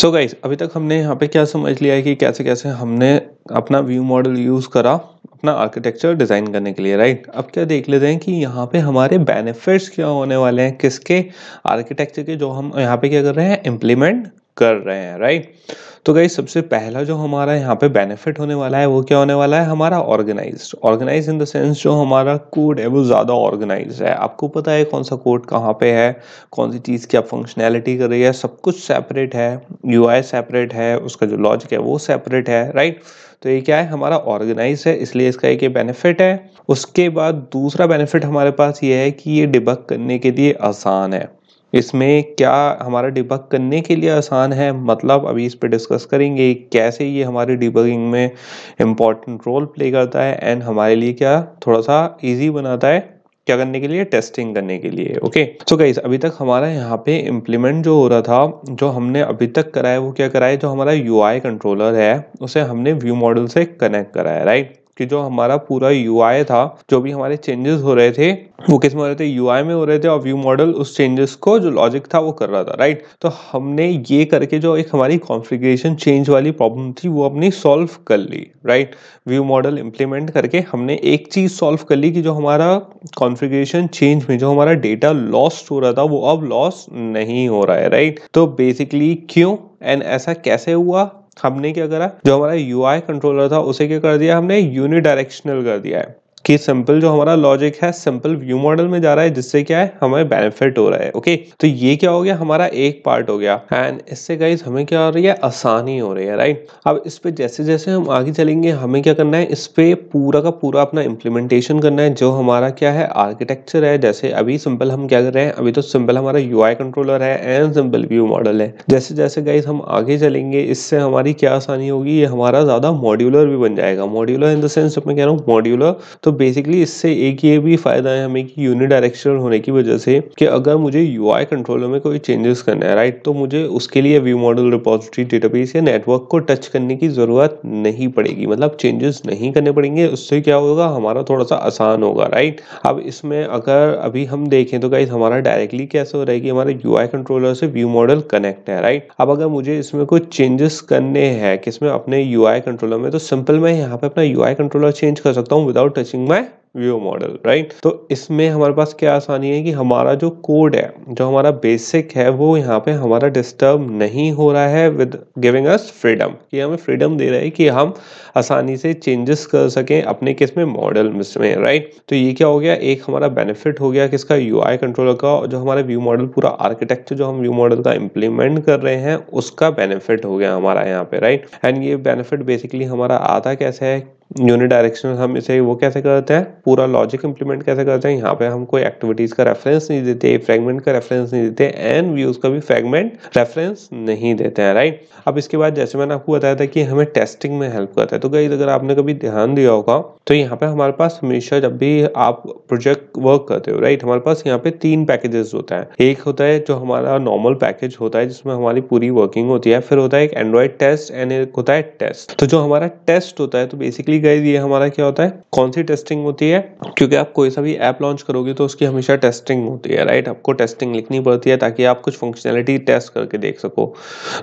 सो so guys अभी तक हमने यहाँ पे क्या समझ लिया है कि कैसे कैसे हमने अपना व्यू मॉडल यूज़ करा अपना आर्किटेक्चर डिज़ाइन करने के लिए राइट अब क्या देख लेते हैं कि यहाँ पे हमारे बेनिफिट्स क्या होने वाले हैं किसके आर्किटेक्चर के जो हम यहाँ पे क्या कर रहे हैं इम्प्लीमेंट कर रहे हैं राइट तो गई सबसे पहला जो हमारा यहाँ पे बेनिफिट होने वाला है वो क्या होने वाला है हमारा organize organize in the sense जो हमारा कोड है वो ज़्यादा ऑर्गेनाइज है आपको पता है कौन सा कोड कहाँ पे है कौन सी चीज़ क्या फंक्शनैलिटी कर रही है सब कुछ सेपरेट है यू सेपरेट है उसका जो लॉजिक है वो सेपरेट है राइट तो ये क्या है हमारा ऑर्गेनाइज है इसलिए इसका एक ये बेनिफिट है उसके बाद दूसरा बेनिफिट हमारे पास ये है कि ये डिबक करने के लिए आसान है इसमें क्या हमारा डिबग करने के लिए आसान है मतलब अभी इस पर डिस्कस करेंगे कैसे ये हमारे डिबगिंग में इम्पॉर्टेंट रोल प्ले करता है एंड हमारे लिए क्या थोड़ा सा इजी बनाता है क्या करने के लिए टेस्टिंग करने के लिए ओके सो गाइस अभी तक हमारा यहाँ पे इम्प्लीमेंट जो हो रहा था जो हमने अभी तक कराया वो क्या कराया जो हमारा यू कंट्रोलर है उसे हमने व्यू मॉडल से कनेक्ट कराया राइट कि जो हमारा पूरा यू था जो भी हमारे चेंजेस हो रहे थे वो किस में हो रहे थे यू में हो रहे थे और व्यू मॉडल उस चेंजेस को जो लॉजिक था वो कर रहा था राइट तो हमने ये करके जो एक हमारी कॉन्फ़िगरेशन चेंज वाली प्रॉब्लम थी वो अपनी सॉल्व कर ली राइट व्यू मॉडल इंप्लीमेंट करके हमने एक चीज़ सॉल्व कर ली कि जो हमारा कॉन्फ़िगरेशन चेंज में जो हमारा डेटा लॉस्ट हो रहा था वो अब लॉस नहीं हो रहा है राइट तो बेसिकली क्यों एंड ऐसा कैसे हुआ हमने क्या करा जो हमारा यू कंट्रोलर था उसे क्या कर दिया हमने यूनिडायरेक्शनल कर दिया है कि सिंपल जो हमारा लॉजिक है सिंपल व्यू मॉडल में जा रहा है जिससे क्या है हमें बेनिफिट हो रहा है ओके तो ये क्या हो गया हमारा एक पार्ट हो गया एंड इससे गाइज हमें क्या हो रही है आसानी हो रही है राइट अब इस पर जैसे जैसे हम आगे चलेंगे हमें क्या करना है इस पर पूरा का पूरा अपना इम्प्लीमेंटेशन करना है जो हमारा क्या है आर्किटेक्चर है जैसे अभी सिंपल हम क्या कर रहे हैं अभी तो सिंपल हमारा यू कंट्रोलर है एंड सिंपल व्यू मॉडल है जैसे जैसे गाइज हम आगे चलेंगे इससे हमारी क्या आसानी होगी ये हमारा ज़्यादा मॉड्यूलर भी बन जाएगा मॉड्यूलर इन द सेंस मैं कह रहा हूँ मॉड्यूलर तो तो बेसिकली इससे एक ये भी फायदा है हमें कि यूनि डायरेक्शनल होने की वजह से कि अगर मुझे यू कंट्रोलर में कोई चेंजेस करना है राइट तो मुझे उसके लिए व्यू मॉडल रिपोजिटरी डेटाबेस या नेटवर्क को टच करने की ज़रूरत नहीं पड़ेगी मतलब चेंजेस नहीं करने पड़ेंगे उससे क्या होगा हमारा थोड़ा सा आसान होगा राइट अब इसमें अगर अभी हम देखें तो गाइज हमारा डायरेक्टली कैसे हो रहा है कि हमारे यू कंट्रोलर से व्यू मॉडल कनेक्ट है राइट अब अगर मुझे इसमें कुछ चेंजेस करने हैं किसमें अपने यू कंट्रोलर में तो सिंपल मैं यहाँ पे अपना यू कंट्रोलर चेंज कर सकता हूँ without touching using my view model right तो इसमें हमारे पास क्या आसानी है कि हमारा जो कोड है जो हमारा बेसिक है वो यहाँ पे हमारा डिस्टर्ब नहीं हो रहा है विद गिविंग अस फ्रीडम कि हमें फ्रीडम दे रहा है कि हम आसानी से चेंजेस कर सकें अपने किस में मॉडल में राइट तो ये क्या हो गया एक हमारा बेनिफिट हो गया किसका यू कंट्रोलर का जो हमारा व्यू मॉडल पूरा आर्किटेक्चर जो हम व्यू मॉडल का इम्प्लीमेंट कर रहे हैं उसका बेनिफिट हो गया हमारा यहाँ पे राइट एंड ये बेनिफिट बेसिकली हमारा आता कैसे है यूनिडायरेक्शनल हम इसे वो कैसे करते हैं पूरा लॉजिक इंप्लीमेंट कैसे करते हैं यहाँ पे हम कोई एक्टिविटीज़ का रेफरेंस नहीं देते फ्रेगमेंट का रेफरेंस नहीं देते एंड व्यूज़ का भी फ्रेगमेंट रेफरेंस नहीं देते हैं राइट अब इसके बाद जैसे मैंने आपको बताया था कि हमें टेस्टिंग में हेल्प करता है तो गई अगर आपने कभी ध्यान दिया होगा तो यहाँ पे हमारे पास हमेशा जब भी आप प्रोजेक्ट वर्क करते हो राइट हमारे पास यहाँ पे तीन पैकेजेस होता है एक होता है जो हमारा नॉर्मल पैकेज होता है जिसमें हमारी पूरी वर्किंग होती है फिर होता है एक एंड्रॉयड टेस्ट एंड एक होता है टेस्ट तो जो हमारा टेस्ट होता है तो बेसिकली बेसिकली गाइज ये हमारा क्या होता है कौन सी टेस्टिंग होती है क्योंकि आप कोई सा भी ऐप लॉन्च करोगे तो उसकी हमेशा टेस्टिंग होती है राइट आपको टेस्टिंग लिखनी पड़ती है ताकि आप कुछ फंक्शनैलिटी टेस्ट करके देख सको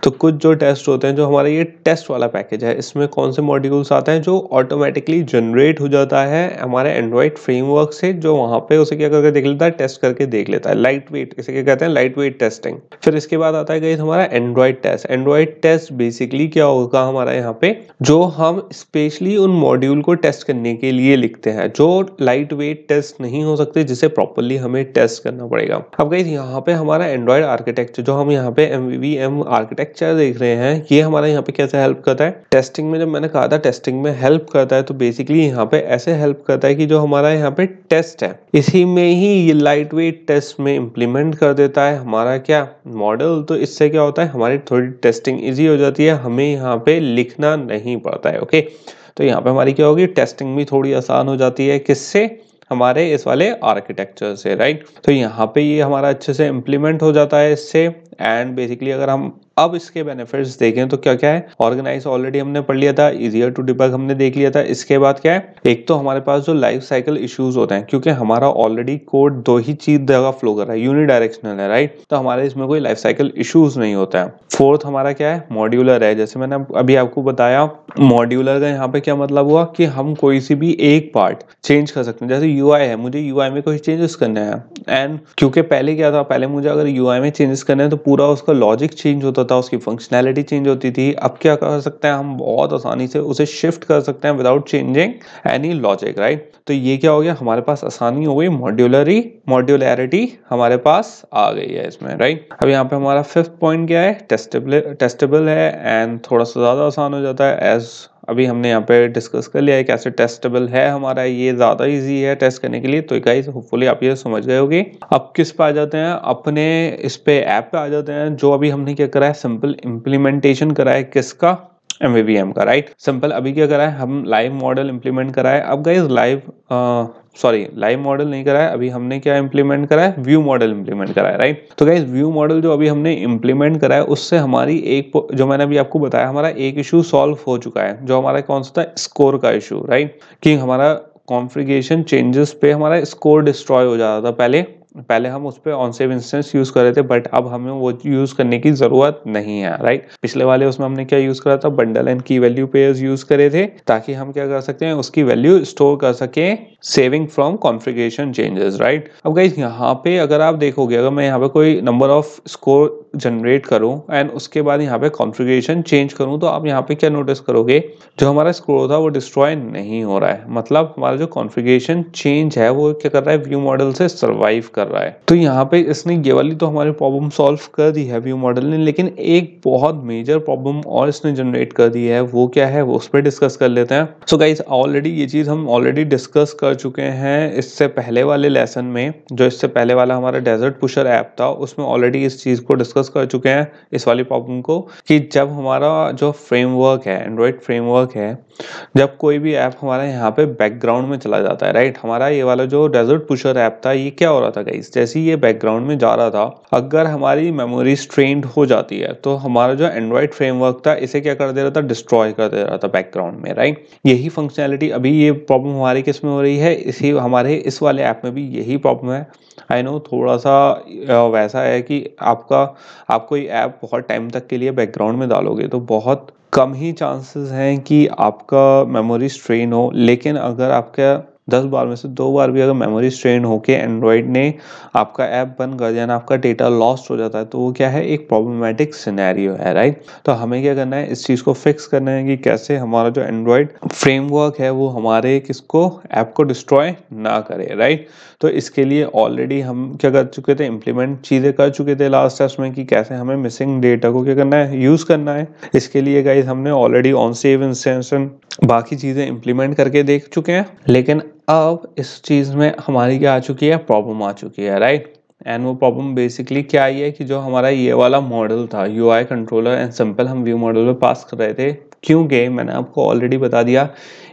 तो कुछ जो टेस्ट होते हैं जो हमारा ये टेस्ट वाला पैकेज है इसमें कौन से मॉड्यूल्स आते हैं जो ऑटोमेटिकली जनरेट हो जाता है हमारे एंड्रॉयड फ्रेमवर्क से जो वहाँ पे उसे क्या करके देख लेता है टेस्ट करके देख लेता है लाइट वेट इसे क्या कहते हैं लाइट वेट टेस्टिंग फिर इसके बाद आता है गाइज हमारा Android test Android test basically क्या होगा हमारा यहाँ पे जो हम स्पेशली उन मॉड्यूल को टेस्ट करने के लिए लिखते हैं जो लाइट वेट टेस्ट नहीं हो सकते जिसे प्रॉपरली हमें टेस्ट करना पड़ेगा अब गई यहाँ पे हमारा एंड्रॉयड आर्किटेक्चर जो हम यहाँ पे एम वी आर्किटेक्चर देख रहे हैं ये हमारा यहाँ पे कैसे हेल्प करता है टेस्टिंग में जब मैंने कहा था टेस्टिंग में हेल्प करता है तो बेसिकली यहाँ पे ऐसे हेल्प करता है कि जो हमारा यहाँ पे टेस्ट है इसी में ही ये लाइट वेट टेस्ट में इम्प्लीमेंट कर देता है हमारा क्या मॉडल तो इससे क्या होता है हमारी थोड़ी टेस्टिंग ईजी हो जाती है हमें यहाँ पे लिखना नहीं पड़ता है ओके okay? तो यहाँ पे हमारी क्या होगी टेस्टिंग भी थोड़ी आसान हो जाती है किससे हमारे इस वाले आर्किटेक्चर से राइट तो यहाँ पे ये यह हमारा अच्छे से इम्प्लीमेंट हो जाता है इससे एंड बेसिकली अगर हम अब इसके बेनिफिट्स देखें तो क्या क्या है ऑर्गेनाइज ऑलरेडी हमने पढ़ लिया था इजियर टू डिबग हमने देख लिया था इसके बाद क्या है एक तो हमारे पास जो लाइफ साइकिल इश्यूज होते हैं क्योंकि हमारा ऑलरेडी कोड दो ही चीज जगह फ्लो कर रहा है यूनिडायरेक्शनल है राइट तो हमारे इसमें कोई लाइफ साइकिल इश्यूज नहीं होता है फोर्थ हमारा क्या है मॉड्यूलर है जैसे मैंने अभी आपको बताया मॉड्यूलर का यहाँ पे क्या मतलब हुआ कि हम कोई सी भी एक पार्ट चेंज कर सकते हैं जैसे यू है मुझे यू में कोई चेंजेस करने हैं एंड क्योंकि पहले क्या था पहले मुझे अगर यू में चेंजेस करने हैं तो पूरा उसका लॉजिक चेंज होता था उसकी फंक्शनैलिटी चेंज होती थी अब क्या कर सकते हैं हम बहुत आसानी से उसे शिफ्ट कर सकते हैं without changing any logic right तो ये क्या हो गया हमारे पास आसानी हो गई मॉड्यूलरी मॉड्यूलरिटी हमारे पास आ गई है इसमें राइट अब यहाँ पे हमारा फिफ्थ पॉइंट क्या है टेस्टेबल टेस्टेबल है एंड थोड़ा सा ज़्यादा आसान हो जाता है एज अभी हमने यहाँ पे डिस्कस कर लिया है कैसे टेस्टेबल है हमारा ये ज़्यादा इजी है टेस्ट करने के लिए तो गाइस होपफुली आप ये समझ गए होगी अब किस पे आ जाते हैं अपने इस पे ऐप पे आ जाते हैं जो अभी हमने क्या करा है सिंपल इम्प्लीमेंटेशन करा है किसका एम का राइट सिंपल अभी क्या करा है हम लाइव मॉडल इंप्लीमेंट है अब guys live sorry live model नहीं कराया अभी हमने क्या इंप्लीमेंट है व्यू मॉडल इंप्लीमेंट कराया राइट तो गाइज व्यू मॉडल जो अभी हमने इंप्लीमेंट है उससे हमारी एक जो मैंने अभी आपको बताया हमारा एक इशू सॉल्व हो चुका है जो हमारा कौन सा था स्कोर का इशू राइट कि हमारा कॉन्फ्रिगेशन चेंजेस पे हमारा स्कोर डिस्ट्रॉय हो जाता था पहले पहले हम उस पर ऑन सेव इंस्टेंस यूज कर रहे थे बट अब हमें वो यूज करने की जरूरत नहीं है राइट पिछले वाले उसमें हमने क्या यूज करा था bundle and key value pair use करे थे ताकि हम क्या कर सकते हैं उसकी वैल्यू स्टोर कर सके saving from configuration changes right अब गाइज यहाँ पे अगर आप देखोगे अगर मैं यहाँ पे कोई नंबर ऑफ स्कोर जनरेट करूँ एंड उसके बाद यहाँ पे कॉन्फ़िगरेशन चेंज करूँ तो आप यहाँ पे क्या नोटिस करोगे जो हमारा स्कोर था वो डिस्ट्रॉय नहीं हो रहा है मतलब हमारा जो कॉन्फ़िगरेशन चेंज है वो क्या कर रहा है व्यू मॉडल से सर्वाइव कर कर रहा है तो यहाँ पे इसने ये वाली तो हमारी प्रॉब्लम सॉल्व कर दी है व्यू मॉडल ने लेकिन एक बहुत मेजर प्रॉब्लम और इसने जनरेट कर दी है वो क्या है वो उस पर डिस्कस कर लेते हैं सो गाइज ऑलरेडी ये चीज़ हम ऑलरेडी डिस्कस कर चुके हैं इससे पहले वाले लेसन में जो इससे पहले वाला हमारा डेजर्ट पुशर ऐप था उसमें ऑलरेडी इस चीज़ को डिस्कस कर चुके हैं इस वाली प्रॉब्लम को कि जब हमारा जो फ्रेमवर्क है एंड्रॉयड फ्रेमवर्क है जब कोई भी ऐप हमारा यहाँ पे बैकग्राउंड में चला जाता है राइट हमारा ये वाला जो डेजर्ट पुशर ऐप था ये क्या हो रहा था साइज जैसे ये बैकग्राउंड में जा रहा था अगर हमारी मेमोरी स्ट्रेंड हो जाती है तो हमारा जो एंड्रॉयड फ्रेमवर्क था इसे क्या कर दे रहा था डिस्ट्रॉय कर दे रहा था बैकग्राउंड में राइट यही फंक्शनैलिटी अभी ये प्रॉब्लम हमारी किस में हो रही है इसी हमारे इस वाले ऐप में भी यही प्रॉब्लम है आई नो थोड़ा सा वैसा है कि आपका आप कोई ऐप बहुत टाइम तक के लिए बैकग्राउंड में डालोगे तो बहुत कम ही चांसेस हैं कि आपका मेमोरी स्ट्रेन हो लेकिन अगर आपका दस बार में से दो बार भी अगर मेमोरी स्ट्रेन होकर एंड्रॉयड ने आपका ऐप बंद कर दिया ना आपका डेटा लॉस्ट हो जाता है तो वो क्या है एक प्रॉब्लमेटिक सिनेरियो है राइट तो हमें क्या करना है इस चीज़ को फिक्स करना है कि कैसे हमारा जो एंड्रॉयड फ्रेमवर्क है वो हमारे किसको ऐप को डिस्ट्रॉय ना करे राइट तो इसके लिए ऑलरेडी हम क्या कर चुके थे इम्प्लीमेंट चीज़ें कर चुके थे लास्ट टेस्ट में कि कैसे हमें मिसिंग डेटा को क्या करना है यूज़ करना है इसके लिए गाइज हमने ऑलरेडी ऑन सेव इंस्टेंशन बाकी चीज़ें इम्प्लीमेंट करके देख चुके हैं लेकिन अब इस चीज़ में हमारी क्या आ चुकी है प्रॉब्लम आ चुकी है राइट एंड वो प्रॉब्लम बेसिकली क्या आई है कि जो हमारा ये वाला मॉडल था U I controller and simple हम व्यू मॉडल में पास कर रहे थे क्योंकि मैंने आपको ऑलरेडी बता दिया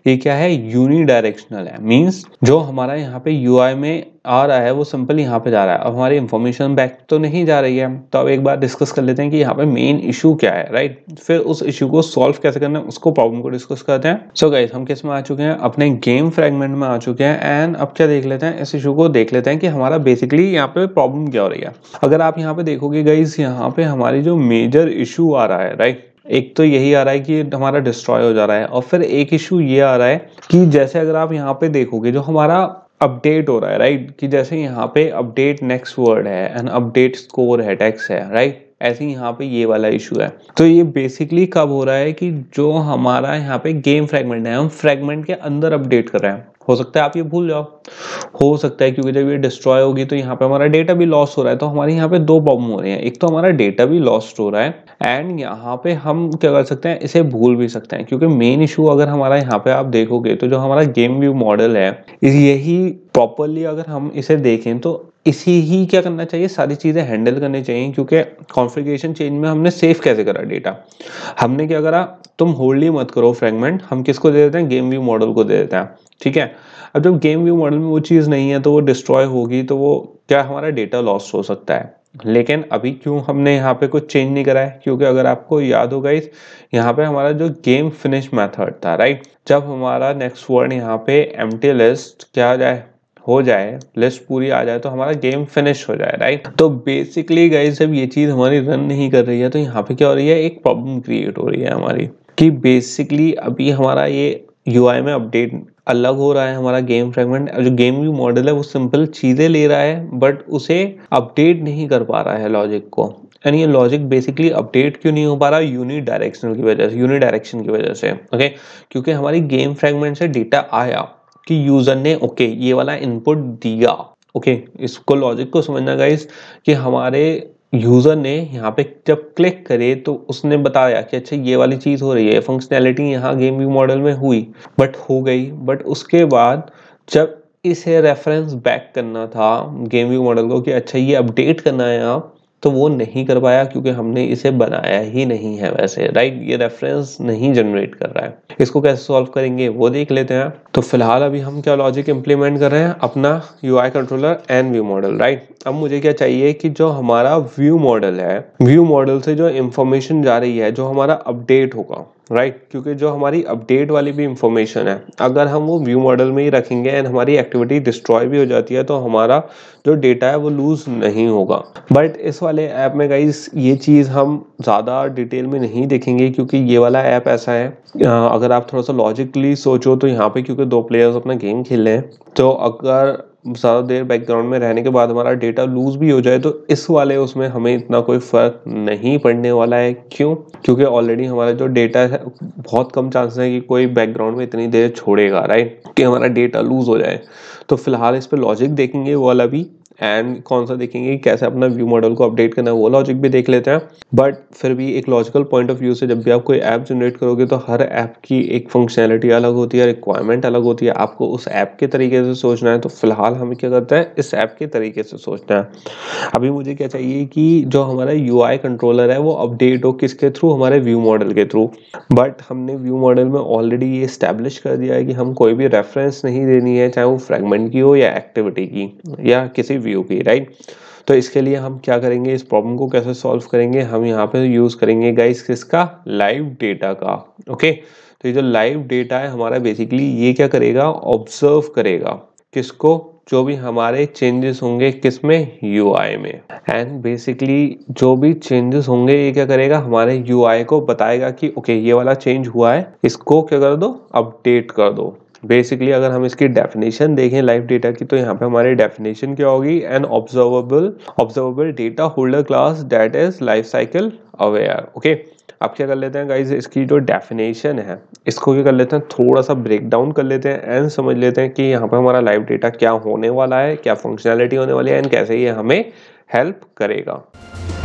ये क्या है यूनी डायरेक्शनल है मीन्स जो हमारा यहाँ पे यू में आ रहा है वो सिंपल यहाँ पे जा रहा है अब हमारी इन्फॉर्मेशन बैक तो नहीं जा रही है तो अब एक बार डिस्कस कर लेते हैं कि यहाँ पे मेन इशू क्या है राइट फिर उस इशू को सॉल्व कैसे करना है उसको प्रॉब्लम को डिस्कस करते हैं सो so गाइज हम किस में आ चुके हैं अपने गेम फ्रेगमेंट में आ चुके हैं एंड अब क्या देख लेते हैं इस इशू को देख लेते हैं कि हमारा बेसिकली यहाँ पे प्रॉब्लम क्या हो रही है अगर आप यहाँ पे देखोगे गाइज यहाँ पे हमारी जो मेजर इशू आ रहा है राइट एक तो यही आ रहा है कि हमारा डिस्ट्रॉय हो जा रहा है और फिर एक इशू ये आ रहा है कि जैसे अगर आप यहाँ पे देखोगे जो हमारा अपडेट हो रहा है राइट कि जैसे यहाँ पे अपडेट नेक्स्ट वर्ड है एंड अपडेट स्कोर है टैक्स है राइट ऐसे ऐसे यहाँ पे ये वाला इशू है तो ये बेसिकली कब हो रहा है कि जो हमारा यहाँ पे गेम फ्रेगमेंट है हम फ्रेगमेंट के अंदर अपडेट कर रहे हैं हो सकता है आप ये भूल जाओ हो सकता है क्योंकि जब ये डिस्ट्रॉय होगी तो यहाँ पे हमारा डेटा भी लॉस हो रहा है तो हमारे यहाँ पे दो प्रॉब्लम हो रहे हैं एक तो हमारा डेटा भी लॉस्ट हो रहा है एंड यहाँ पे हम क्या कर सकते हैं इसे भूल भी सकते हैं क्योंकि मेन इशू अगर हमारा यहाँ पे आप देखोगे तो जो हमारा गेम व्यू मॉडल है यही प्रॉपरली अगर हम इसे देखें तो इसी ही क्या करना चाहिए सारी चीज़ें हैंडल करनी चाहिए क्योंकि कॉन्फ़िगरेशन चेंज में हमने सेफ कैसे करा डेटा हमने क्या करा तुम होल्ड ही मत करो फ्रेगमेंट हम किसको दे देते हैं गेम व्यू मॉडल को दे देते हैं ठीक है अब जब गेम व्यू मॉडल में वो चीज़ नहीं है तो वो डिस्ट्रॉय होगी तो वो क्या हमारा डेटा लॉस हो सकता है लेकिन अभी क्यों हमने यहाँ पे कुछ चेंज नहीं करा है क्योंकि अगर आपको याद होगा इस यहाँ पे हमारा जो गेम फिनिश मेथड था राइट जब हमारा नेक्स्ट वर्ड यहाँ पे एम लिस्ट क्या हो जाए हो जाए लिस्ट पूरी आ जाए तो हमारा गेम फिनिश हो जाए राइट तो बेसिकली गाइज जब ये चीज़ हमारी रन नहीं कर रही है तो यहाँ पे क्या हो रही है एक प्रॉब्लम क्रिएट हो रही है हमारी कि बेसिकली अभी हमारा ये यू में अपडेट अलग हो रहा है हमारा गेम फ्रेगमेंट जो गेम व्यू मॉडल है वो सिंपल चीज़ें ले रहा है बट उसे अपडेट नहीं कर पा रहा है लॉजिक को एंड ये लॉजिक बेसिकली अपडेट क्यों नहीं हो पा रहा यूनि डायरेक्शनल की वजह से यूनि डायरेक्शन की वजह से ओके क्योंकि हमारी गेम फ्रेगमेंट से डेटा आया कि यूज़र ने ओके ये वाला इनपुट दिया ओके okay, इसको लॉजिक को समझना गाइस कि हमारे यूज़र ने यहाँ पे जब क्लिक करे तो उसने बताया कि अच्छा ये वाली चीज़ हो रही है फंक्शनैलिटी यहाँ गेम व्यू मॉडल में हुई बट हो गई बट उसके बाद जब इसे रेफरेंस बैक करना था गेम व्यू मॉडल को कि अच्छा ये अपडेट करना है आप तो वो नहीं कर पाया क्योंकि हमने इसे बनाया ही नहीं है वैसे राइट ये रेफरेंस नहीं जनरेट कर रहा है इसको कैसे सॉल्व करेंगे वो देख लेते हैं तो फिलहाल अभी हम क्या लॉजिक इंप्लीमेंट कर रहे हैं अपना UI controller and view model right अब मुझे क्या चाहिए कि जो हमारा व्यू मॉडल है व्यू मॉडल से जो इंफॉर्मेशन जा रही है जो हमारा अपडेट होगा राइट right? क्योंकि जो हमारी अपडेट वाली भी इंफॉर्मेशन है अगर हम वो व्यू मॉडल में ही रखेंगे एंड हमारी एक्टिविटी डिस्ट्रॉय भी हो जाती है तो हमारा जो डेटा है वो लूज़ नहीं होगा बट इस वाले ऐप में गाइज ये चीज़ हम ज़्यादा डिटेल में नहीं देखेंगे क्योंकि ये वाला ऐप ऐसा है अगर आप थोड़ा सा लॉजिकली सोचो तो यहाँ पे क्योंकि दो प्लेयर्स अपना गेम खेल रहे हैं तो अगर ज़्यादा देर बैकग्राउंड में रहने के बाद हमारा डेटा लूज भी हो जाए तो इस वाले उसमें हमें इतना कोई फ़र्क नहीं पड़ने वाला है क्यों क्योंकि ऑलरेडी हमारा जो डेटा है बहुत कम चांसेस है कि कोई बैकग्राउंड में इतनी देर छोड़ेगा राइट कि हमारा डेटा लूज हो जाए तो फिलहाल इस पर लॉजिक देखेंगे वो वाला भी एंड कौन सा देखेंगे कैसे अपना व्यू मॉडल को अपडेट करना है वो लॉजिक भी देख लेते हैं बट फिर भी एक लॉजिकल पॉइंट ऑफ व्यू से जब भी आप कोई ऐप जनरेट करोगे तो हर ऐप की एक फंक्शनैलिटी अलग होती है रिक्वायरमेंट अलग होती है आपको उस ऐप के तरीके से सोचना है तो फिलहाल हम क्या करते हैं इस ऐप के तरीके से सोचना है अभी मुझे क्या चाहिए कि जो हमारा यू कंट्रोलर है वो अपडेट हो किसके थ्रू हमारे व्यू मॉडल के थ्रू बट हमने व्यू मॉडल में ऑलरेडी ये स्टैब्लिश कर दिया है कि हम कोई भी रेफरेंस नहीं देनी है चाहे वो फ्रेगमेंट की हो या एक्टिविटी की या किसी व्यू की राइट तो इसके लिए हम क्या करेंगे इस प्रॉब्लम को कैसे सॉल्व करेंगे हम यहाँ पे यूज़ करेंगे गाइस किसका लाइव डेटा का ओके तो ये जो लाइव डेटा है हमारा बेसिकली ये क्या करेगा ऑब्जर्व करेगा किसको जो भी हमारे चेंजेस होंगे किस में यू में एंड बेसिकली जो भी चेंजेस होंगे ये क्या करेगा हमारे यू को बताएगा कि ओके okay, ये वाला चेंज हुआ है इसको क्या कर दो अपडेट कर दो बेसिकली अगर हम इसकी डेफिनेशन देखें लाइव डेटा की तो यहाँ पे हमारी डेफिनेशन क्या होगी an observable observable data holder class that is lifecycle aware okay अब क्या कर लेते हैं गाइज इसकी जो डेफिनेशन है इसको क्या कर लेते हैं थोड़ा सा ब्रेक डाउन कर लेते हैं एंड समझ लेते हैं कि यहाँ पे हमारा लाइव डेटा क्या होने वाला है क्या फंक्शनैलिटी होने वाली है एंड कैसे ये हमें हेल्प करेगा